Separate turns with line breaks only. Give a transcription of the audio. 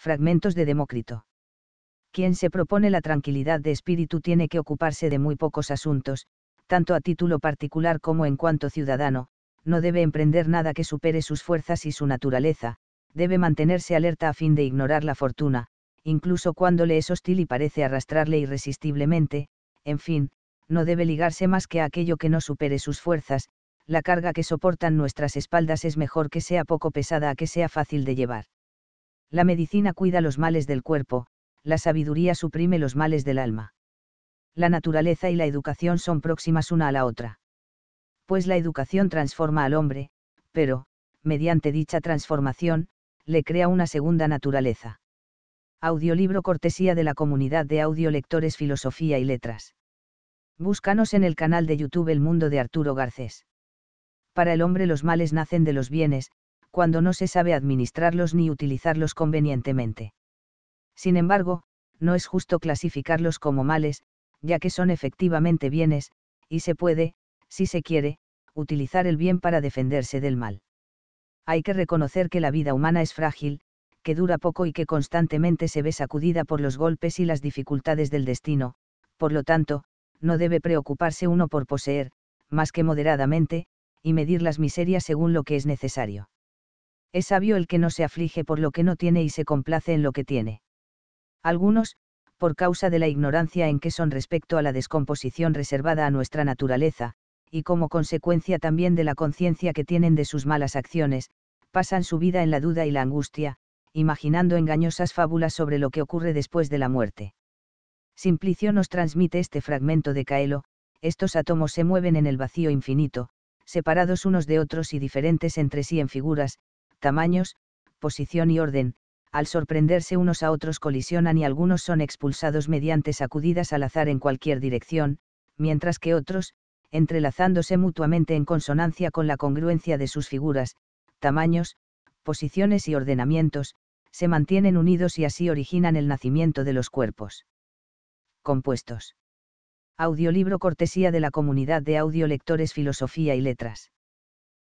fragmentos de Demócrito. Quien se propone la tranquilidad de espíritu tiene que ocuparse de muy pocos asuntos, tanto a título particular como en cuanto ciudadano, no debe emprender nada que supere sus fuerzas y su naturaleza, debe mantenerse alerta a fin de ignorar la fortuna, incluso cuando le es hostil y parece arrastrarle irresistiblemente, en fin, no debe ligarse más que a aquello que no supere sus fuerzas, la carga que soportan nuestras espaldas es mejor que sea poco pesada a que sea fácil de llevar. La medicina cuida los males del cuerpo, la sabiduría suprime los males del alma. La naturaleza y la educación son próximas una a la otra. Pues la educación transforma al hombre, pero, mediante dicha transformación, le crea una segunda naturaleza. Audiolibro cortesía de la comunidad de audiolectores Filosofía y Letras. Búscanos en el canal de YouTube El Mundo de Arturo Garcés. Para el hombre los males nacen de los bienes, cuando no se sabe administrarlos ni utilizarlos convenientemente. Sin embargo, no es justo clasificarlos como males, ya que son efectivamente bienes, y se puede, si se quiere, utilizar el bien para defenderse del mal. Hay que reconocer que la vida humana es frágil, que dura poco y que constantemente se ve sacudida por los golpes y las dificultades del destino, por lo tanto, no debe preocuparse uno por poseer, más que moderadamente, y medir las miserias según lo que es necesario. Es sabio el que no se aflige por lo que no tiene y se complace en lo que tiene. Algunos, por causa de la ignorancia en que son respecto a la descomposición reservada a nuestra naturaleza, y como consecuencia también de la conciencia que tienen de sus malas acciones, pasan su vida en la duda y la angustia, imaginando engañosas fábulas sobre lo que ocurre después de la muerte. Simplicio nos transmite este fragmento de Caelo, estos átomos se mueven en el vacío infinito, separados unos de otros y diferentes entre sí en figuras, tamaños, posición y orden, al sorprenderse unos a otros colisionan y algunos son expulsados mediante sacudidas al azar en cualquier dirección, mientras que otros, entrelazándose mutuamente en consonancia con la congruencia de sus figuras, tamaños, posiciones y ordenamientos, se mantienen unidos y así originan el nacimiento de los cuerpos. Compuestos. Audiolibro cortesía de la comunidad de audiolectores Filosofía y Letras.